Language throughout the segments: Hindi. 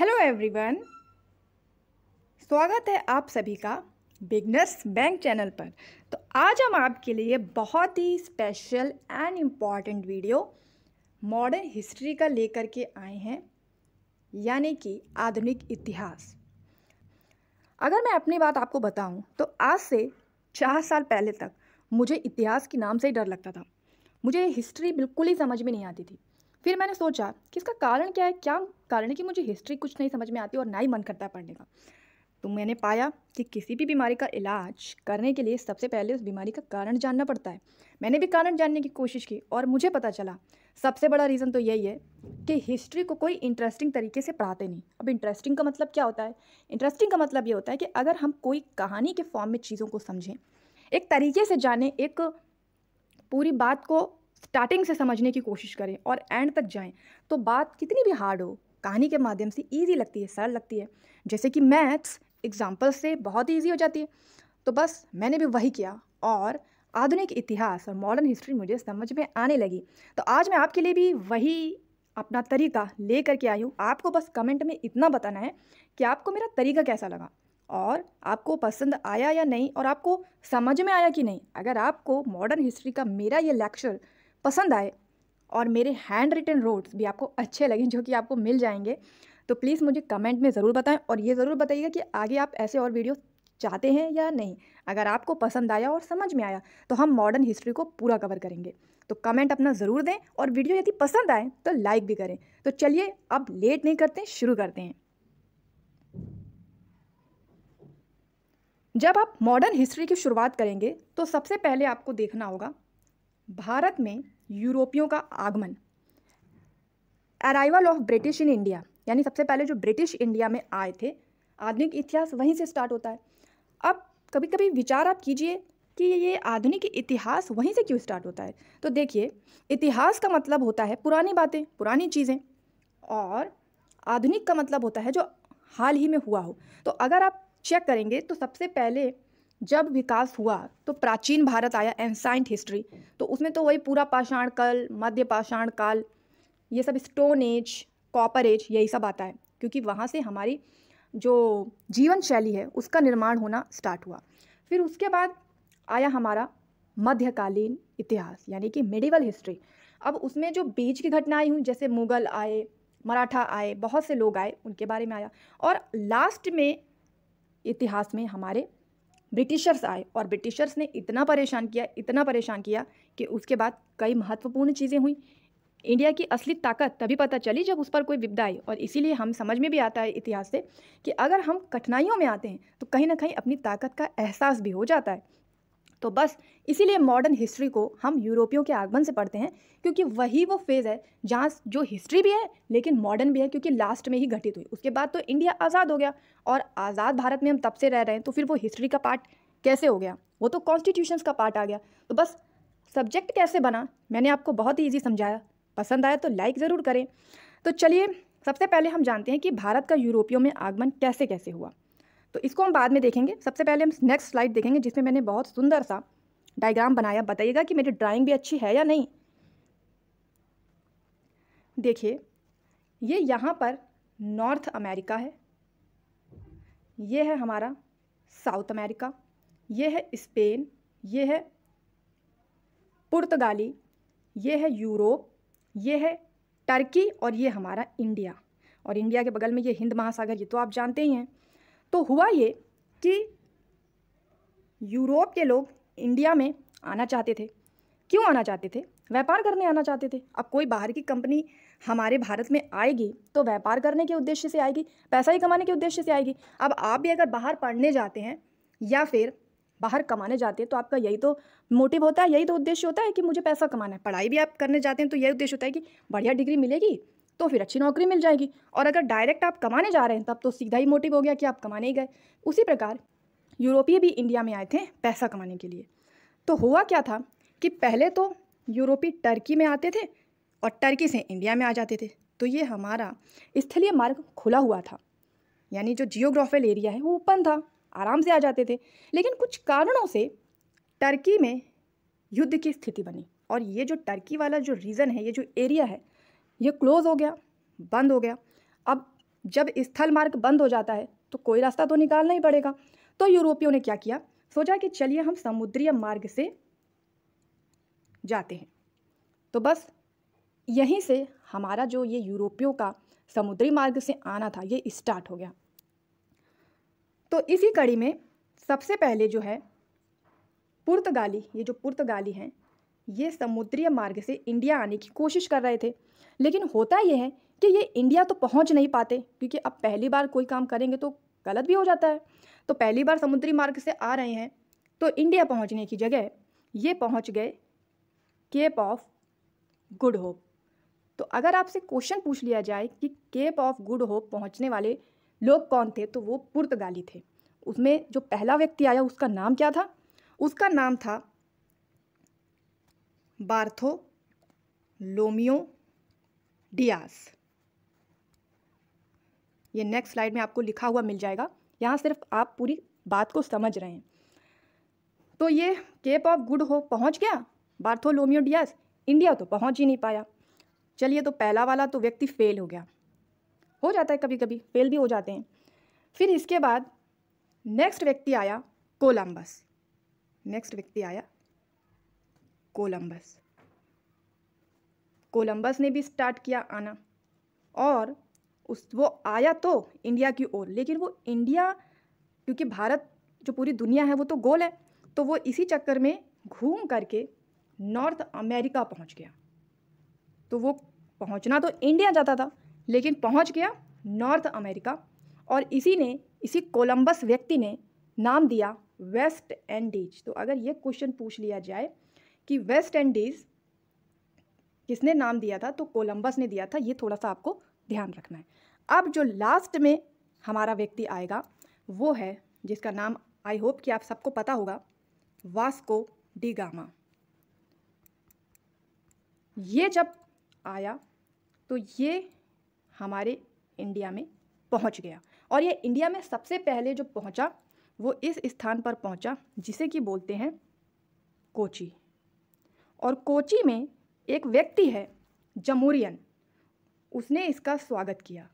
हेलो एवरीवन स्वागत है आप सभी का बिगनर्स बैंक चैनल पर तो आज हम आपके लिए बहुत ही special and important video modern history का लेकर के आए हैं यानी कि आधुनिक इतिहास अगर मैं अपनी बात आपको बताऊं तो आज से चार साल पहले तक मुझे इतिहास के नाम से ही डर लगता था मुझे हिस्ट्री बिल्कुल ही समझ में नहीं आती थी फिर मैंने सोचा कि इसका कारण क्या है क्या कारण है कि मुझे हिस्ट्री कुछ नहीं समझ में आती और ना ही मन करता है पढ़ने का तो मैंने पाया कि किसी भी बीमारी का इलाज करने के लिए सबसे पहले उस बीमारी का कारण जानना पड़ता है मैंने भी कारण जानने की कोशिश की और मुझे पता चला सबसे बड़ा रीज़न तो यही है कि हिस्ट्री को कोई इंटरेस्टिंग तरीके से पढ़ाते नहीं अब इंटरेस्टिंग का मतलब क्या होता है इंटरेस्टिंग का मतलब ये होता है कि अगर हम कोई कहानी के फॉर्म में चीज़ों को समझें एक तरीके से जाने एक पूरी बात को स्टार्टिंग से समझने की कोशिश करें और एंड तक जाएं तो बात कितनी भी हार्ड हो कहानी के माध्यम से ईजी लगती है सरल लगती है जैसे कि मैथ्स एग्जांपल से बहुत इजी ईजी हो जाती है तो बस मैंने भी वही किया और आधुनिक इतिहास और मॉडर्न हिस्ट्री मुझे समझ में आने लगी तो आज मैं आपके लिए भी वही अपना तरीका ले करके आई हूँ आपको बस कमेंट में इतना बताना है कि आपको मेरा तरीका कैसा लगा और आपको पसंद आया या नहीं और आपको समझ में आया कि नहीं अगर आपको मॉडर्न हिस्ट्री का मेरा ये लेक्चर पसंद आए और मेरे हैंड रिटन रोड्स भी आपको अच्छे लगें जो कि आपको मिल जाएंगे तो प्लीज़ मुझे कमेंट में ज़रूर बताएं और ये ज़रूर बताइएगा कि आगे आप ऐसे और वीडियो चाहते हैं या नहीं अगर आपको पसंद आया और समझ में आया तो हम मॉडर्न हिस्ट्री को पूरा कवर करेंगे तो कमेंट अपना ज़रूर दें और वीडियो यदि पसंद आए तो लाइक भी करें तो चलिए अब लेट नहीं करते शुरू करते हैं जब आप मॉडर्न हिस्ट्री की शुरुआत करेंगे तो सबसे पहले आपको देखना होगा भारत में यूरोपियों का आगमन arrival of British in India यानी सबसे पहले जो ब्रिटिश इंडिया में आए थे आधुनिक इतिहास वहीं से स्टार्ट होता है अब कभी कभी विचार आप कीजिए कि ये आधुनिक इतिहास वहीं से क्यों स्टार्ट होता है तो देखिए इतिहास का मतलब होता है पुरानी बातें पुरानी चीज़ें और आधुनिक का मतलब होता है जो हाल ही में हुआ हो तो अगर आप चेक करेंगे तो सबसे पहले जब विकास हुआ तो प्राचीन भारत आया एंसाइंट हिस्ट्री तो उसमें तो वही पूरा पाषाण काल मध्य पाषाण काल ये सब स्टोन एज कॉपर एज यही सब आता है क्योंकि वहाँ से हमारी जो जीवन शैली है उसका निर्माण होना स्टार्ट हुआ फिर उसके बाद आया हमारा मध्यकालीन इतिहास यानी कि मेडिवल हिस्ट्री अब उसमें जो बीच की घटनाएं हुई जैसे मुग़ल आए मराठा आए बहुत से लोग आए उनके बारे में आया और लास्ट में इतिहास में हमारे ब्रिटिशर्स आए और ब्रिटिशर्स ने इतना परेशान किया इतना परेशान किया कि उसके बाद कई महत्वपूर्ण चीज़ें हुई इंडिया की असली ताकत तभी पता चली जब उस पर कोई विपदा आई और इसीलिए हम समझ में भी आता है इतिहास से कि अगर हम कठिनाइयों में आते हैं तो कहीं ना कहीं अपनी ताकत का एहसास भी हो जाता है तो बस इसीलिए मॉडर्न हिस्ट्री को हम यूरोपियों के आगमन से पढ़ते हैं क्योंकि वही वो फेज़ है जहाँ जो हिस्ट्री भी है लेकिन मॉडर्न भी है क्योंकि लास्ट में ही घटित हुई उसके बाद तो इंडिया आज़ाद हो गया और आज़ाद भारत में हम तब से रह रहे हैं तो फिर वो हिस्ट्री का पार्ट कैसे हो गया वो तो कॉन्स्टिट्यूशंस का पार्ट आ गया तो बस सब्जेक्ट कैसे बना मैंने आपको बहुत ही ईजी समझाया पसंद आया तो लाइक ज़रूर करें तो चलिए सबसे पहले हम जानते हैं कि भारत का यूरोपियों में आगमन कैसे कैसे हुआ तो इसको हम बाद में देखेंगे सबसे पहले हम नेक्स्ट स्लाइड देखेंगे जिसमें मैंने बहुत सुंदर सा डायग्राम बनाया बताइएगा कि मेरी ड्राइंग भी अच्छी है या नहीं देखिए ये यहाँ पर नॉर्थ अमेरिका है ये है हमारा साउथ अमेरिका ये है स्पेन ये है पुर्तगाली ये है यूरोप ये है टर्की और ये हमारा इंडिया और इंडिया के बगल में ये हिंद महासागर ये तो आप जानते ही हैं तो हुआ ये कि यूरोप के लोग इंडिया में आना चाहते थे क्यों आना चाहते थे व्यापार करने आना चाहते थे अब कोई बाहर की कंपनी हमारे भारत में आएगी तो व्यापार करने के उद्देश्य से आएगी पैसा ही कमाने के उद्देश्य से आएगी अब आप भी अगर बाहर पढ़ने जाते हैं या फिर बाहर कमाने जाते हैं तो आपका यही तो मोटिव होता है यही तो उद्देश्य होता है कि मुझे पैसा कमाना है पढ़ाई भी आप करने जाते हैं तो यही उद्देश्य होता है कि बढ़िया डिग्री मिलेगी तो फिर अच्छी नौकरी मिल जाएगी और अगर डायरेक्ट आप कमाने जा रहे हैं तब तो सीधा ही मोटिव हो गया कि आप कमाने ही गए उसी प्रकार यूरोपीय भी इंडिया में आए थे पैसा कमाने के लिए तो हुआ क्या था कि पहले तो यूरोपी टर्की में आते थे और टर्की से इंडिया में आ जाते थे तो ये हमारा स्थलीय मार्ग खुला हुआ था यानी जो जियोग्राफिकल एरिया है वो ओपन था आराम से आ जाते थे लेकिन कुछ कारणों से टर्की में युद्ध की स्थिति बनी और ये जो टर्की वाला जो रीज़न है ये जो एरिया है ये क्लोज़ हो गया बंद हो गया अब जब स्थल मार्ग बंद हो जाता है तो कोई रास्ता तो निकालना ही पड़ेगा तो यूरोपियों ने क्या किया सोचा कि चलिए हम समुद्रीय मार्ग से जाते हैं तो बस यहीं से हमारा जो ये यूरोपियों का समुद्री मार्ग से आना था ये स्टार्ट हो गया तो इसी कड़ी में सबसे पहले जो है पुर्तगाली ये जो पुर्तगाली हैं ये समुद्रीय मार्ग से इंडिया आने की कोशिश कर रहे थे लेकिन होता यह है कि ये इंडिया तो पहुंच नहीं पाते क्योंकि अब पहली बार कोई काम करेंगे तो गलत भी हो जाता है तो पहली बार समुद्री मार्ग से आ रहे हैं तो इंडिया पहुंचने की जगह ये पहुंच गए केप ऑफ गुड होप तो अगर आपसे क्वेश्चन पूछ लिया जाए कि केप ऑफ गुड होप पहुंचने वाले लोग कौन थे तो वो पुर्तगाली थे उसमें जो पहला व्यक्ति आया उसका नाम क्या था उसका नाम था बार्थो लोमियो डियास ये नेक्स्ट स्लाइड में आपको लिखा हुआ मिल जाएगा यहाँ सिर्फ आप पूरी बात को समझ रहे हैं तो ये केप ऑफ गुड हो पहुँच गया बार्थोलोमियो डियास इंडिया तो पहुँच ही नहीं पाया चलिए तो पहला वाला तो व्यक्ति फेल हो गया हो जाता है कभी कभी फेल भी हो जाते हैं फिर इसके बाद नेक्स्ट व्यक्ति आया कोलम्बस नेक्स्ट व्यक्ति आया कोलंबस कोलंबस ने भी स्टार्ट किया आना और उस वो आया तो इंडिया की ओर लेकिन वो इंडिया क्योंकि भारत जो पूरी दुनिया है वो तो गोल है तो वो इसी चक्कर में घूम करके नॉर्थ अमेरिका पहुंच गया तो वो पहुंचना तो इंडिया जाता था लेकिन पहुंच गया नॉर्थ अमेरिका और इसी ने इसी कोलंबस व्यक्ति ने नाम दिया वेस्ट एंडीज तो अगर ये क्वेश्चन पूछ लिया जाए कि वेस्ट इंडीज़ किसने नाम दिया था तो कोलंबस ने दिया था ये थोड़ा सा आपको ध्यान रखना है अब जो लास्ट में हमारा व्यक्ति आएगा वो है जिसका नाम आई होप कि आप सबको पता होगा वास्को डी गामा ये जब आया तो ये हमारे इंडिया में पहुंच गया और ये इंडिया में सबसे पहले जो पहुंचा वो इस स्थान पर पहुंचा जिसे कि बोलते हैं कोची और कोची में एक व्यक्ति है जमूरियन उसने इसका स्वागत किया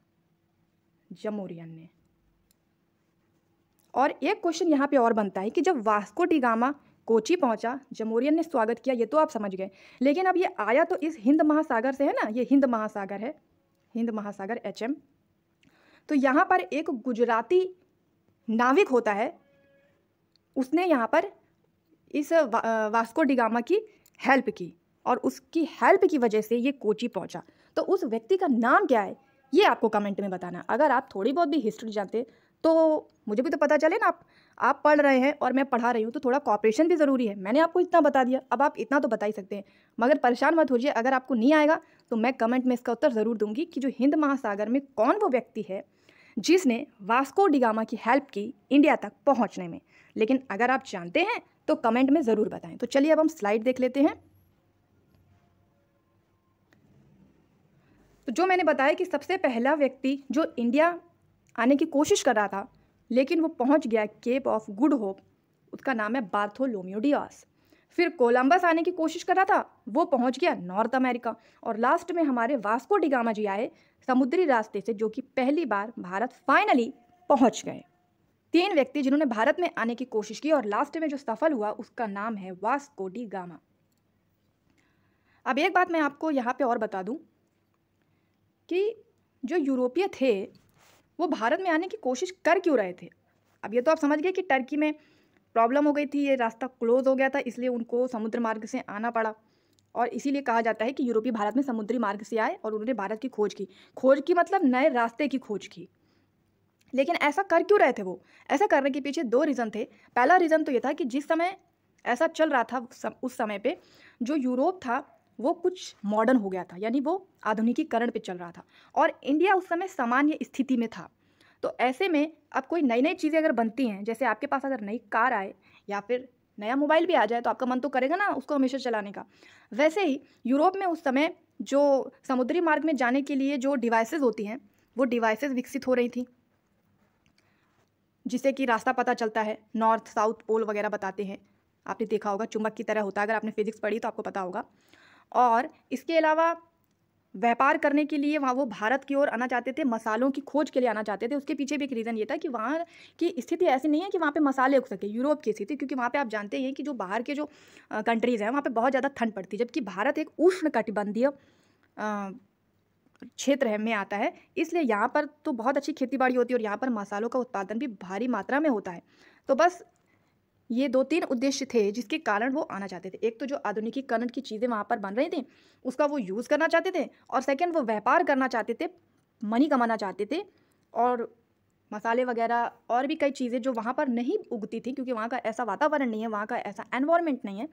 जमूरियन ने और एक क्वेश्चन यहाँ पे और बनता है कि जब वास्को डिगामा कोची पहुँचा जमूरियन ने स्वागत किया ये तो आप समझ गए लेकिन अब ये आया तो इस हिंद महासागर से है ना ये हिंद महासागर है हिंद महासागर एच एम तो यहाँ पर एक गुजराती नाविक होता है उसने यहाँ पर इस वा, वास्को डिगामा की हेल्प की और उसकी हेल्प की वजह से ये कोची पहुंचा तो उस व्यक्ति का नाम क्या है ये आपको कमेंट में बताना अगर आप थोड़ी बहुत भी हिस्ट्री जानते तो मुझे भी तो पता चले ना आप आप पढ़ रहे हैं और मैं पढ़ा रही हूँ तो थोड़ा कॉपरेशन भी ज़रूरी है मैंने आपको इतना बता दिया अब आप इतना तो बता ही सकते हैं मगर परेशान मत होइए अगर आपको नहीं आएगा तो मैं कमेंट में इसका उत्तर ज़रूर दूंगी कि जो हिंद महासागर में कौन वो व्यक्ति है जिसने वास्को डिगामा की हेल्प की इंडिया तक पहुँचने में लेकिन अगर आप जानते हैं तो कमेंट में ज़रूर बताएं तो चलिए अब हम स्लाइड देख लेते हैं तो जो मैंने बताया कि सबसे पहला व्यक्ति जो इंडिया आने की कोशिश कर रहा था लेकिन वो पहुंच गया केप ऑफ गुड होप उसका नाम है बार्थोलोम्योडियास फिर कोलंबस आने की कोशिश कर रहा था वो पहुंच गया नॉर्थ अमेरिका और लास्ट में हमारे वास्को डिगामा जी आए समुद्री रास्ते से जो कि पहली बार भारत फाइनली पहुंच गए तीन व्यक्ति जिन्होंने भारत में आने की कोशिश की और लास्ट में जो सफल हुआ उसका नाम है वास्को डी गामा अब एक बात मैं आपको यहाँ पे और बता दूँ कि जो यूरोपीय थे वो भारत में आने की कोशिश कर क्यों रहे थे अब ये तो आप समझ गए कि टर्की में प्रॉब्लम हो गई थी ये रास्ता क्लोज हो गया था इसलिए उनको समुद्र मार्ग से आना पड़ा और इसीलिए कहा जाता है कि यूरोपीय भारत में समुद्री मार्ग से आए और उन्होंने भारत की खोज की खोज की मतलब नए रास्ते की खोज की लेकिन ऐसा कर क्यों रहे थे वो ऐसा करने के पीछे दो रीज़न थे पहला रीज़न तो ये था कि जिस समय ऐसा चल रहा था उस समय पे जो यूरोप था वो कुछ मॉडर्न हो गया था यानी वो आधुनिकीकरण पे चल रहा था और इंडिया उस समय सामान्य स्थिति में था तो ऐसे में अब कोई नई नई चीज़ें अगर बनती हैं जैसे आपके पास अगर नई कार आए या फिर नया मोबाइल भी आ जाए तो आपका मन तो करेगा ना उसको हमेशा चलाने का वैसे ही यूरोप में उस समय जो समुद्री मार्ग में जाने के लिए जो डिवाइसेस होती हैं वो डिवाइसेस विकसित हो रही थी जिसे कि रास्ता पता चलता है नॉर्थ साउथ पोल वगैरह बताते हैं आपने देखा होगा चुंबक की तरह होता है अगर आपने फिजिक्स पढ़ी तो आपको पता होगा और इसके अलावा व्यापार करने के लिए वहाँ वो भारत की ओर आना चाहते थे मसालों की खोज के लिए आना चाहते थे उसके पीछे भी एक रीज़न ये था कि वहाँ की स्थिति ऐसी नहीं है कि वहाँ पे मसाले उग सके यूरोप की स्थिति क्योंकि वहाँ पे आप जानते हैं कि जो बाहर के जो कंट्रीज़ हैं वहाँ पे बहुत ज़्यादा ठंड पड़ती है जबकि भारत एक उष्ण कटिबंधीय क्षेत्र है में आता है इसलिए यहाँ पर तो बहुत अच्छी खेती बाड़ी होती है और यहाँ पर मसालों का उत्पादन भी भारी मात्रा में होता है तो बस ये दो तीन उद्देश्य थे जिसके कारण वो आना चाहते थे एक तो जो आधुनिकीकरण की चीज़ें वहाँ पर बन रही थी उसका वो यूज़ करना चाहते थे और सेकेंड वो व्यापार करना चाहते थे मनी कमाना चाहते थे और मसाले वगैरह और भी कई चीज़ें जो वहाँ पर नहीं उगती थी क्योंकि वहाँ का ऐसा वातावरण नहीं है वहाँ का ऐसा एनवायरमेंट नहीं है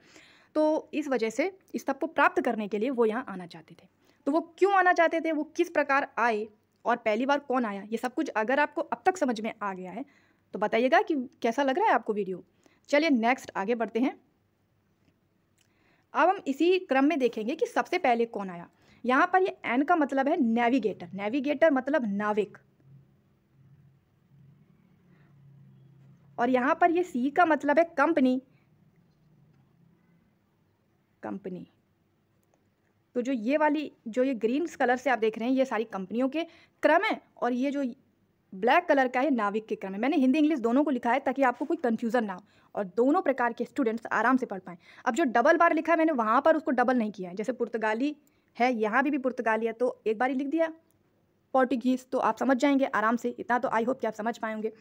तो इस वजह से इस सबको प्राप्त करने के लिए वो यहाँ आना चाहते थे तो वो क्यों आना चाहते थे वो किस प्रकार आए और पहली बार कौन आया ये सब कुछ अगर आपको अब तक समझ में आ गया है तो बताइएगा कि कैसा लग रहा है आपको वीडियो चलिए नेक्स्ट आगे बढ़ते हैं अब हम इसी क्रम में देखेंगे कि सबसे पहले कौन आया यहाँ पर ये एन का मतलब है नेविगेटर नेविगेटर मतलब नाविक और यहाँ पर ये सी का मतलब है कंपनी कंपनी तो जो ये वाली जो ये ग्रीन कलर से आप देख रहे हैं ये सारी कंपनियों के क्रम है और ये जो ब्लैक कलर का है नाविक के क्रम है मैंने हिंदी इंग्लिश दोनों को लिखा है ताकि आपको कोई कन्फ्यूज़न ना हो और दोनों प्रकार के स्टूडेंट्स आराम से पढ़ पाएँ अब जो डबल बार लिखा है मैंने वहाँ पर उसको डबल नहीं किया है जैसे पुर्तगाली है यहाँ भी भी पुर्तगाली है तो एक बार ही लिख दिया पोर्टुगीज़ तो आप समझ जाएंगे आराम से इतना तो आई होप कि आप समझ पाएंगे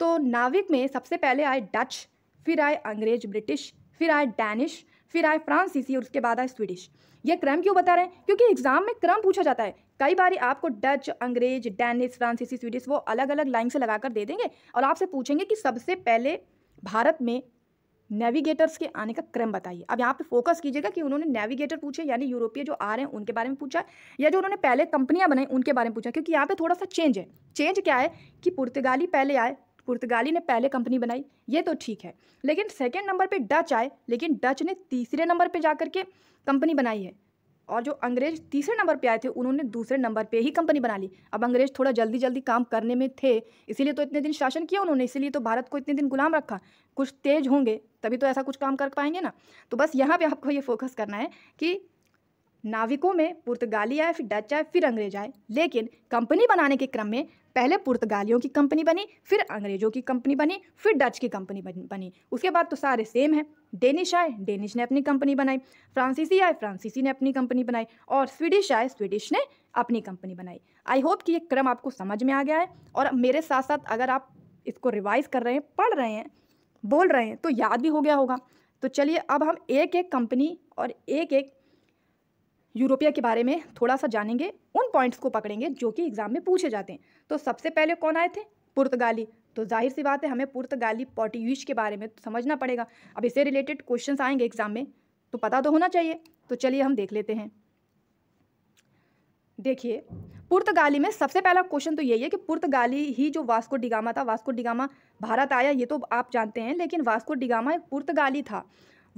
तो नाविक में सबसे पहले आए डच फिर आए अंग्रेज ब्रिटिश फिर आए डैनिश फिर आए फ्रांसीसी और उसके बाद आए स्वीडिश ये क्रम क्यों बता रहे हैं क्योंकि एग्जाम में क्रम पूछा जाता है कई बार आपको डच अंग्रेज डैनिश फ्रांसीसी स्वीडिश वो अलग अलग लाइन से लगा दे देंगे और आपसे पूछेंगे कि सबसे पहले भारत में नेविगेटर्स के आने का क्रम बताइए अब यहाँ पे फोकस कीजिएगा कि उन्होंने नेविगेटर पूछे यानी यूरोपीय जो आ रहे हैं उनके बारे में पूछा या जो उन्होंने पहले कंपनियाँ बनाई उनके बारे में पूछा क्योंकि यहाँ पे थोड़ा सा चेंज है चेंज क्या है कि पुर्तगाली पहले आए पुर्तगाली ने पहले कंपनी बनाई ये तो ठीक है लेकिन सेकेंड नंबर पर डच आए लेकिन डच ने तीसरे नंबर पर जा के कंपनी बनाई है और जो अंग्रेज तीसरे नंबर पे आए थे उन्होंने दूसरे नंबर पे ही कंपनी बना ली अब अंग्रेज थोड़ा जल्दी जल्दी काम करने में थे इसीलिए तो इतने दिन शासन किया उन्होंने इसीलिए तो भारत को इतने दिन गुलाम रखा कुछ तेज होंगे तभी तो ऐसा कुछ काम कर पाएंगे ना तो बस यहाँ पे आपको ये फोकस करना है कि नाविकों में पुर्तगाली आए फिर डच आए फिर अंग्रेज आए लेकिन कंपनी बनाने के क्रम में पहले पुर्तगालियों की कंपनी बनी फिर अंग्रेज़ों की कंपनी बनी फिर डच की कंपनी बनी उसके बाद तो सारे सेम है डेनिश आए डेनिश ने अपनी कंपनी बनाई फ्रांसीसी आए फ्रांसीसी ने अपनी कंपनी बनाई और स्वीडिश आए स्वीडिश ने अपनी कंपनी बनाई आई होप कि ये क्रम आपको समझ में आ गया है और मेरे साथ साथ अगर आप इसको रिवाइज़ कर रहे हैं पढ़ रहे हैं बोल रहे हैं तो याद भी हो गया होगा तो चलिए अब हम एक एक कंपनी और एक एक यूरोपिया के बारे में थोड़ा सा जानेंगे उन पॉइंट्स को पकड़ेंगे जो कि एग्ज़ाम में पूछे जाते हैं तो सबसे पहले कौन आए थे पुर्तगाली तो जाहिर सी बात है हमें पुर्तगाली पोर्टुगीज के बारे में तो समझना पड़ेगा अब इससे रिलेटेड क्वेश्चंस आएंगे एग्ज़ाम में तो पता तो होना चाहिए तो चलिए हम देख लेते हैं देखिए पुर्तगाली में सबसे पहला क्वेश्चन तो यही है कि पुर्तगाली ही जो वास्को डिगामा था वास्को डिगामा भारत आया ये तो आप जानते हैं लेकिन वास्को डिगामा एक पुर्तगाली था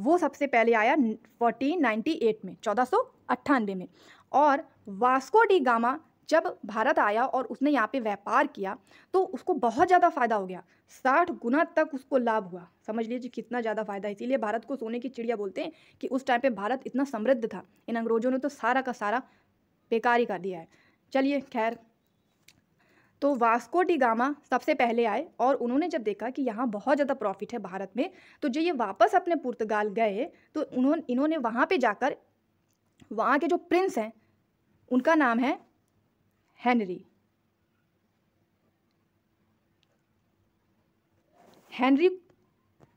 वो सबसे पहले आया 1498 में चौदह में और वास्को डी गामा जब भारत आया और उसने यहाँ पे व्यापार किया तो उसको बहुत ज़्यादा फ़ायदा हो गया साठ गुना तक उसको लाभ हुआ समझ लीजिए कितना ज़्यादा फ़ायदा इसीलिए भारत को सोने की चिड़िया बोलते हैं कि उस टाइम पे भारत इतना समृद्ध था इन अंग्रेज़ों ने तो सारा का सारा बेकार ही कर दिया है चलिए खैर तो वास्को डिगामा सबसे पहले आए और उन्होंने जब देखा कि यहाँ बहुत ज़्यादा प्रॉफिट है भारत में तो जो ये वापस अपने पुर्तगाल गए तो उन्होंने इन्होंने वहाँ पे जाकर वहाँ के जो प्रिंस हैं उनका नाम है हेनरी हेनरी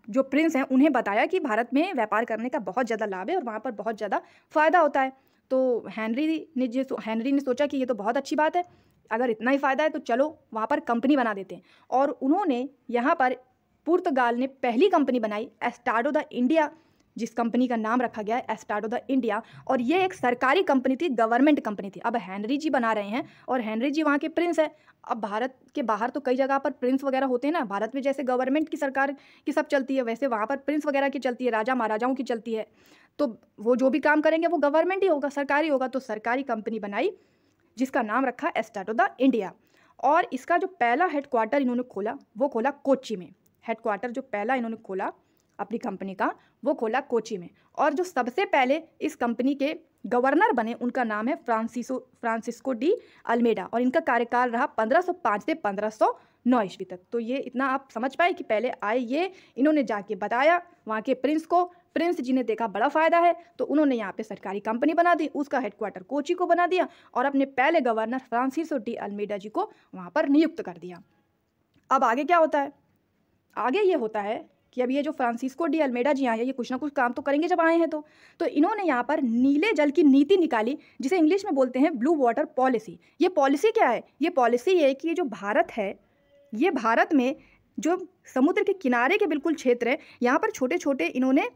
जो प्रिंस हैं उन्हें बताया कि भारत में व्यापार करने का बहुत ज़्यादा लाभ है और वहाँ पर बहुत ज़्यादा फ़ायदा होता है तो हेनरी ने जो हेनरी ने सोचा कि ये तो बहुत अच्छी बात है अगर इतना ही फ़ायदा है तो चलो वहाँ पर कंपनी बना देते हैं और उन्होंने यहाँ पर पुर्तगाल ने पहली कंपनी बनाई एस्टाडो द इंडिया जिस कंपनी का नाम रखा गया है एस्टाडो द इंडिया और ये एक सरकारी कंपनी थी गवर्नमेंट कंपनी थी अब हैनरी जी बना रहे हैं और हैनरी जी वहाँ के प्रिंस है अब भारत के बाहर तो कई जगह पर प्रिंस वगैरह होते हैं ना भारत में जैसे गवर्नमेंट की सरकार की सब चलती है वैसे वहाँ पर प्रिंस वगैरह की चलती है राजा महाराजाओं की चलती है तो वो जो भी काम करेंगे वो गवर्नमेंट ही होगा सरकारी होगा तो सरकारी कंपनी बनाई जिसका नाम रखा एस्टाटो द इंडिया और इसका जो पहला हेडक्वार्टर इन्होंने खोला वो खोला कोची में हेडक्वार्टर जो पहला इन्होंने खोला अपनी कंपनी का वो खोला कोची में और जो सबसे पहले इस कंपनी के गवर्नर बने उनका नाम है फ्रांसिसो फ्रांसिस्को डी अल्मेडा और इनका कार्यकाल रहा 1505 से 1509 ईस्वी तक तो ये इतना आप समझ पाए कि पहले आए ये इन्होंने जाके बताया वहाँ के प्रिंस को प्रिंस जी ने देखा बड़ा फ़ायदा है तो उन्होंने यहाँ पे सरकारी कंपनी बना दी उसका हेडक्वार्टर कोची को बना दिया और अपने पहले governor Francisco de Almeida ji को वहाँ पर नियुक्त कर दिया अब आगे क्या होता है आगे ये होता है कि अब ये जो फ्रांसिस्को डी अल्मेडा जी आए हैं ये कुछ ना कुछ काम तो करेंगे जब आए हैं तो तो इन्होंने यहाँ पर नीले जल की नीति निकाली जिसे इंग्लिश में बोलते हैं ब्लू वाटर पॉलिसी ये पॉलिसी क्या है ये पॉलिसी ये है कि ये जो भारत है ये भारत में जो समुद्र के किनारे के बिल्कुल क्षेत्र है यहाँ पर छोटे छोटे इन्होंने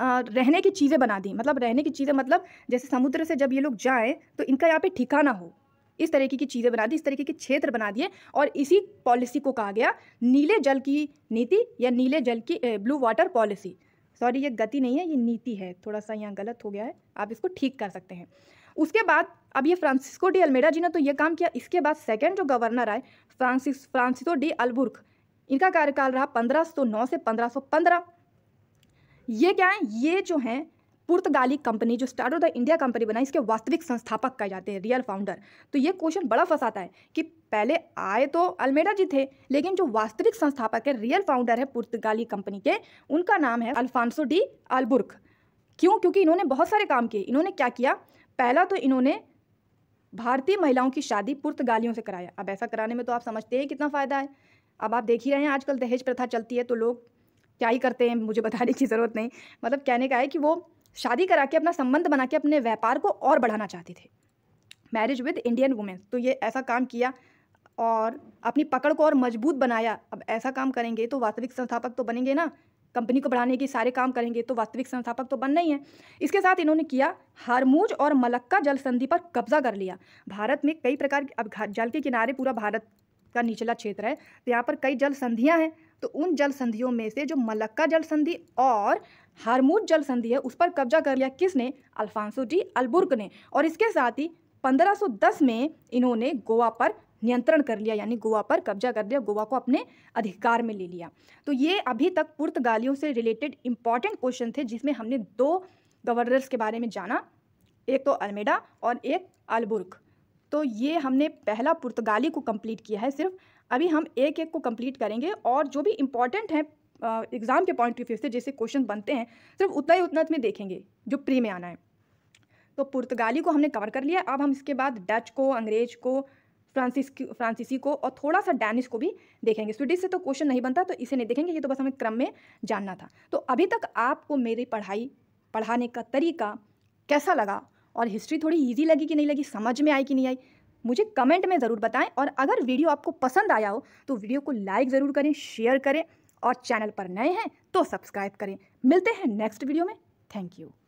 रहने की चीज़ें बना दी मतलब रहने की चीज़ें मतलब जैसे समुद्र से जब ये लोग जाएँ तो इनका यहाँ पर ठिकाना हो इस तरीके की चीज़ें बना दी इस तरीके के क्षेत्र बना दिए और इसी पॉलिसी को कहा गया नीले जल की नीति या नीले जल की ब्लू वाटर पॉलिसी सॉरी ये गति नहीं है ये नीति है थोड़ा सा यहाँ गलत हो गया है आप इसको ठीक कर सकते हैं उसके बाद अब ये फ्रांसिस्को डी अल्मेडा जी ने तो ये काम किया इसके बाद सेकेंड जो गवर्नर आए फ्रांसिस फ्रांसिसो डी अलबुर्ख इनका कार्यकाल रहा पंद्रह से पंद्रह ये क्या है ये जो है पुर्तगाली कंपनी जो start of the India company बनाई इसके वास्तविक संस्थापक कहे जाते हैं रियल फाउंडर तो ये क्वेश्चन बड़ा फंसाता है कि पहले आए तो अल्मेडा जी थे लेकिन जो वास्तविक संस्थापक है रियल फाउंडर है पुर्तगाली कंपनी के उनका नाम है अल्फांसो डी अलबुर्क क्यों क्योंकि इन्होंने बहुत सारे काम किए इन्होंने क्या किया पहला तो इन्होंने भारतीय महिलाओं की शादी पुर्तगालियों से कराया अब ऐसा कराने में तो आप समझते हैं कितना फ़ायदा है अब आप देख ही रहे हैं आजकल दहेज प्रथा चलती है तो लोग क्या ही करते हैं मुझे बताने की ज़रूरत नहीं मतलब कहने का है कि वो शादी करा के अपना संबंध बना के अपने व्यापार को और बढ़ाना चाहते थे मैरिज विद इंडियन वुमेन तो ये ऐसा काम किया और अपनी पकड़ को और मजबूत बनाया अब ऐसा काम करेंगे तो वास्तविक संस्थापक तो बनेंगे ना कंपनी को बढ़ाने के सारे काम करेंगे तो वास्तविक संस्थापक तो बन नहीं है इसके साथ इन्होंने किया हारमूज और मलक्का जल संधि पर कब्जा कर लिया भारत में कई प्रकार के अब जल के किनारे पूरा भारत का निचला क्षेत्र है तो यहाँ पर कई जल संधियाँ हैं तो उन जल संधियों में से जो मलक्का जल संधि और हारमूद जल संधि है उस पर कब्जा कर लिया किसने अल्फांसो डी अलबुर्ग ने और इसके साथ ही 1510 में इन्होंने गोवा पर नियंत्रण कर लिया यानी गोवा पर कब्जा कर लिया गोवा को अपने अधिकार में ले लिया तो ये अभी तक पुर्तगालियों से रिलेटेड इंपॉर्टेंट क्वेश्चन थे जिसमें हमने दो गवर्नर्स के बारे में जाना एक तो अल्मेडा और एक अलबुर्ग तो ये हमने पहला पुर्तगाली को कंप्लीट किया है सिर्फ अभी हम एक एक को कंप्लीट करेंगे और जो भी इम्पॉर्टेंट है एग्ज़ाम के पॉइंट ऑफ व्यू से जैसे क्वेश्चन बनते हैं सिर्फ उतना ही उतना में देखेंगे जो प्री में आना है तो पुर्तगाली को हमने कवर कर लिया अब हम इसके बाद डच को अंग्रेज को फ्रांसिस फ्रांसीसी को और थोड़ा सा डैनिश को भी देखेंगे स्वीडिश से तो क्वेश्चन नहीं बनता तो इसे नहीं देखेंगे ये तो बस हमें क्रम में जानना था तो अभी तक आपको मेरी पढ़ाई पढ़ाने का तरीका कैसा लगा और हिस्ट्री थोड़ी ईजी लगी कि नहीं लगी समझ में आई कि नहीं आई मुझे कमेंट में ज़रूर बताएं और अगर वीडियो आपको पसंद आया हो तो वीडियो को लाइक ज़रूर करें शेयर करें और चैनल पर नए हैं तो सब्सक्राइब करें मिलते हैं नेक्स्ट वीडियो में थैंक यू